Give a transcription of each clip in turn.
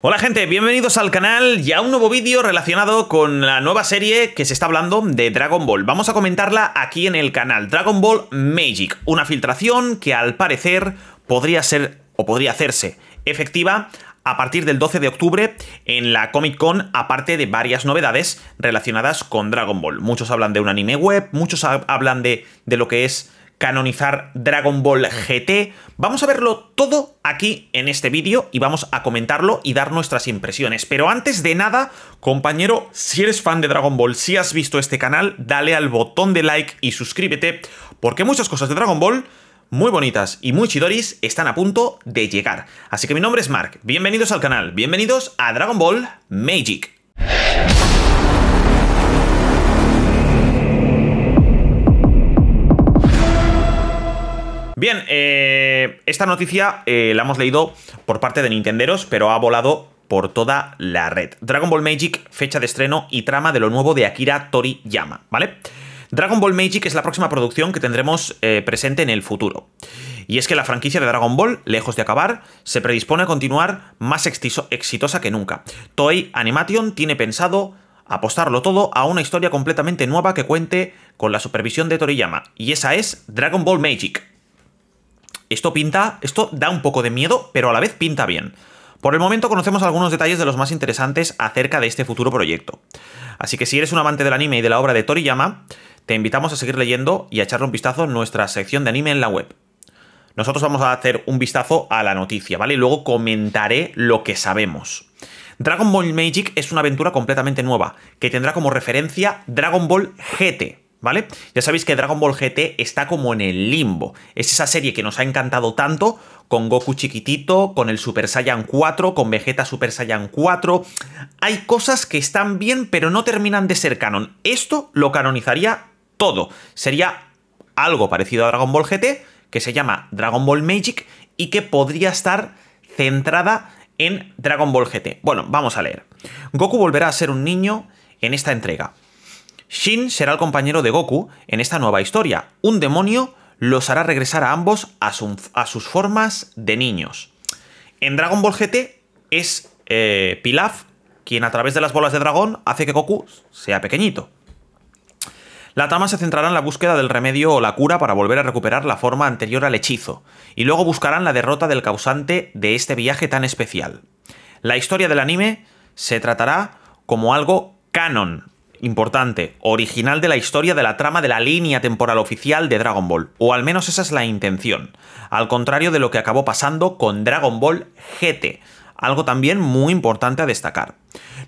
Hola gente, bienvenidos al canal y a un nuevo vídeo relacionado con la nueva serie que se está hablando de Dragon Ball. Vamos a comentarla aquí en el canal, Dragon Ball Magic, una filtración que al parecer podría ser o podría hacerse efectiva a partir del 12 de octubre en la Comic Con, aparte de varias novedades relacionadas con Dragon Ball. Muchos hablan de un anime web, muchos hablan de, de lo que es canonizar Dragon Ball mm. GT. Vamos a verlo todo aquí en este vídeo y vamos a comentarlo y dar nuestras impresiones. Pero antes de nada, compañero, si eres fan de Dragon Ball, si has visto este canal, dale al botón de like y suscríbete, porque muchas cosas de Dragon Ball muy bonitas y muy chidoris están a punto de llegar. Así que mi nombre es Mark, bienvenidos al canal, bienvenidos a Dragon Ball Magic. Bien, eh, esta noticia eh, la hemos leído por parte de Nintenderos, pero ha volado por toda la red. Dragon Ball Magic, fecha de estreno y trama de lo nuevo de Akira Toriyama, ¿vale? Dragon Ball Magic es la próxima producción que tendremos eh, presente en el futuro. Y es que la franquicia de Dragon Ball, lejos de acabar, se predispone a continuar más exitosa que nunca. Toei Animation tiene pensado apostarlo todo a una historia completamente nueva que cuente con la supervisión de Toriyama, y esa es Dragon Ball Magic. Esto pinta, esto da un poco de miedo, pero a la vez pinta bien. Por el momento conocemos algunos detalles de los más interesantes acerca de este futuro proyecto. Así que si eres un amante del anime y de la obra de Toriyama, te invitamos a seguir leyendo y a echarle un vistazo en nuestra sección de anime en la web. Nosotros vamos a hacer un vistazo a la noticia, ¿vale? Y luego comentaré lo que sabemos. Dragon Ball Magic es una aventura completamente nueva, que tendrá como referencia Dragon Ball GT, ¿vale? Ya sabéis que Dragon Ball GT está como en el limbo. Es esa serie que nos ha encantado tanto, con Goku chiquitito, con el Super Saiyan 4, con Vegeta Super Saiyan 4. Hay cosas que están bien, pero no terminan de ser canon. Esto lo canonizaría todo. Sería algo parecido a Dragon Ball GT, que se llama Dragon Ball Magic, y que podría estar centrada en Dragon Ball GT. Bueno, vamos a leer. Goku volverá a ser un niño en esta entrega. Shin será el compañero de Goku en esta nueva historia. Un demonio los hará regresar a ambos a, sus formas de niños. En Dragon Ball GT es eh, Pilaf quien a través de las bolas de dragón hace que Goku sea pequeñito. La Tama se centrará en la búsqueda del remedio o la cura para volver a recuperar la forma anterior al hechizo, y luego buscarán la derrota del causante de este viaje tan especial. La historia del anime se tratará como algo canon, importante, original de la historia de la trama de la línea temporal oficial de Dragon Ball, o al menos esa es la intención, al contrario de lo que acabó pasando con Dragon Ball GT, algo también muy importante a destacar.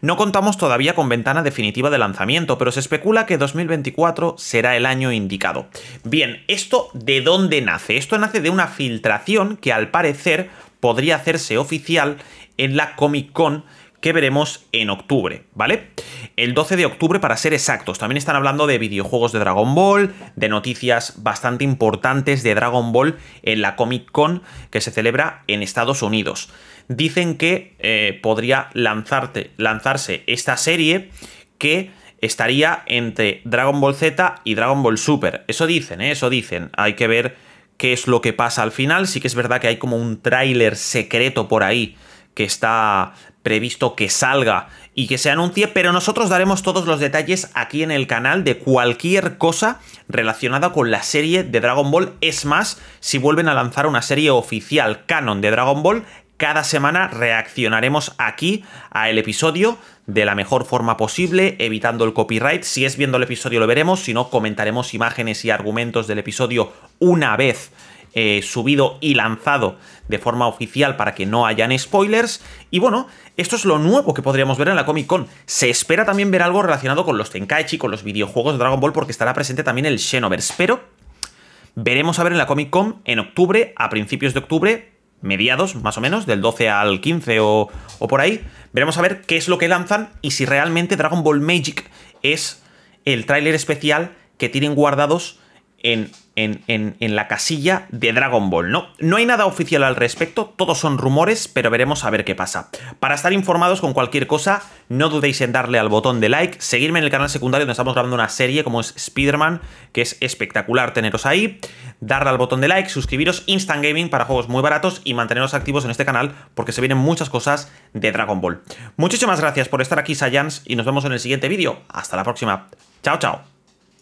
No contamos todavía con ventana definitiva de lanzamiento, pero se especula que 2024 será el año indicado. Bien, ¿esto de dónde nace? Esto nace de una filtración que al parecer podría hacerse oficial en la Comic Con que veremos en octubre, ¿vale? El 12 de octubre para ser exactos. También están hablando de videojuegos de Dragon Ball, de noticias bastante importantes de Dragon Ball en la Comic Con que se celebra en Estados Unidos. Dicen que eh, podría lanzarse esta serie que estaría entre Dragon Ball Z y Dragon Ball Super. Eso dicen, ¿eh? eso dicen. Hay que ver qué es lo que pasa al final. Sí que es verdad que hay como un tráiler secreto por ahí que está previsto que salga y que se anuncie, pero nosotros daremos todos los detalles aquí en el canal de cualquier cosa relacionada con la serie de Dragon Ball. Es más, si vuelven a lanzar una serie oficial canon de Dragon Ball, cada semana reaccionaremos aquí a el episodio de la mejor forma posible, evitando el copyright. Si es viendo el episodio lo veremos, si no comentaremos imágenes y argumentos del episodio una vez eh, subido y lanzado de forma oficial para que no hayan spoilers. Y bueno, esto es lo nuevo que podríamos ver en la Comic Con. Se espera también ver algo relacionado con los Tenkaichi, con los videojuegos de Dragon Ball, porque estará presente también el Xenoverse. Pero veremos a ver en la Comic Con en octubre, a principios de octubre, mediados más o menos, del 12 al 15 o, o por ahí. Veremos a ver qué es lo que lanzan y si realmente Dragon Ball Magic es el tráiler especial que tienen guardados en, la casilla de Dragon Ball, ¿no? No hay nada oficial al respecto, todos son rumores, pero veremos a ver qué pasa. Para estar informados con cualquier cosa, no dudéis en darle al botón de like, seguirme en el canal secundario donde estamos grabando una serie como es Spider-Man, que es espectacular teneros ahí, darle al botón de like, suscribiros, Instant Gaming para juegos muy baratos y manteneros activos en este canal porque se vienen muchas cosas de Dragon Ball. Muchísimas gracias por estar aquí, Saiyans, y nos vemos en el siguiente vídeo. Hasta la próxima. Chao, chao.